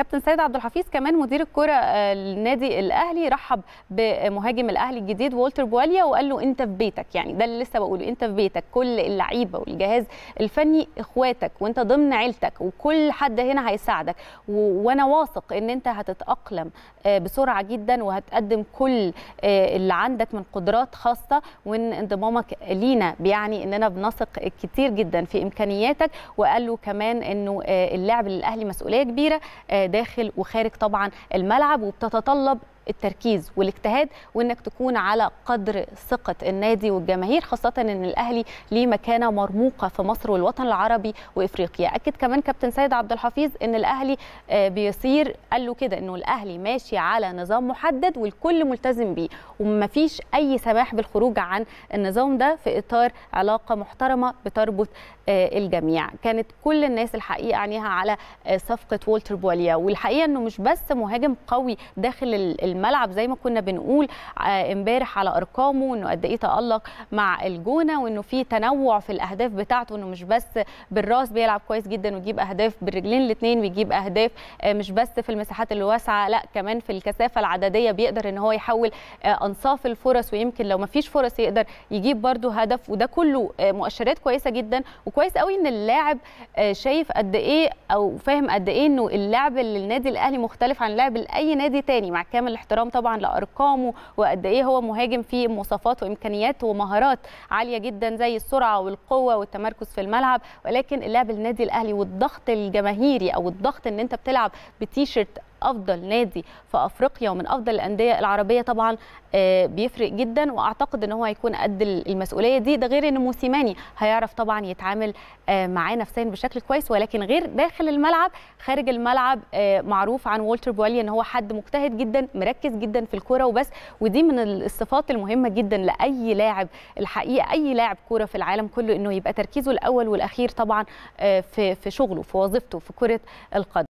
كابتن سيد عبد الحفيظ كمان مدير الكره النادي آه، الاهلي رحب بمهاجم الاهلي الجديد والتر بواليا وقال له انت في بيتك يعني ده اللي لسه بقوله انت في بيتك كل اللعيبه والجهاز الفني اخواتك وانت ضمن عيلتك وكل حد هنا هيساعدك وانا واثق ان انت هتتاقلم آه، بسرعه جدا وهتقدم كل آه، اللي عندك من قدرات خاصه وان انضمامك لينا بيعني اننا بنثق كتير جدا في امكانياتك وقال له كمان انه اللعب للاهلي مسؤوليه كبيره داخل وخارج طبعا الملعب وبتتطلب التركيز والاجتهاد وانك تكون على قدر ثقه النادي والجماهير خاصه ان الاهلي ليه مكانه مرموقه في مصر والوطن العربي وافريقيا اكد كمان كابتن سيد عبد الحفيظ ان الاهلي آه، بيصير قال له كده انه الاهلي ماشي على نظام محدد والكل ملتزم بيه ومفيش اي سماح بالخروج عن النظام ده في اطار علاقه محترمه بتربط آه، الجميع كانت كل الناس الحقيقه عينيها على آه، صفقه والتر بواليا والحقيقه انه مش بس مهاجم قوي داخل الم الملعب زي ما كنا بنقول آه، امبارح على ارقامه انه قد ايه تالق مع الجونه وانه في تنوع في الاهداف بتاعته انه مش بس بالراس بيلعب كويس جدا ويجيب اهداف بالرجلين الاثنين بيجيب اهداف آه، مش بس في المساحات الواسعه لا كمان في الكثافه العدديه بيقدر ان هو يحول آه، انصاف الفرص ويمكن لو ما فيش فرص يقدر يجيب برده هدف وده كله مؤشرات كويسه جدا وكويس قوي ان اللاعب شايف قد ايه او فاهم قد ايه انه اللعب للنادي الاهلي مختلف عن لعب لاي نادي تاني مع كامل احترامي احترام طبعا لارقامه وقد ايه هو مهاجم فيه مواصفات وامكانيات ومهارات عاليه جدا زي السرعه والقوه والتمركز في الملعب ولكن اللعب النادي الاهلي والضغط الجماهيري او الضغط ان انت بتلعب بتيشيرت افضل نادي في افريقيا ومن افضل الانديه العربيه طبعا آه، بيفرق جدا واعتقد ان هو هيكون قد المسؤوليه دي ده غير ان موسيماني هيعرف طبعا يتعامل آه، معاه نفسيا بشكل كويس ولكن غير داخل الملعب خارج الملعب آه، معروف عن والتر بوالي ان هو حد مجتهد جدا مركز جدا في الكوره وبس ودي من الصفات المهمه جدا لاي لاعب الحقيقه اي لاعب كوره في العالم كله انه يبقى تركيزه الاول والاخير طبعا في في شغله في وظيفته في كره القدم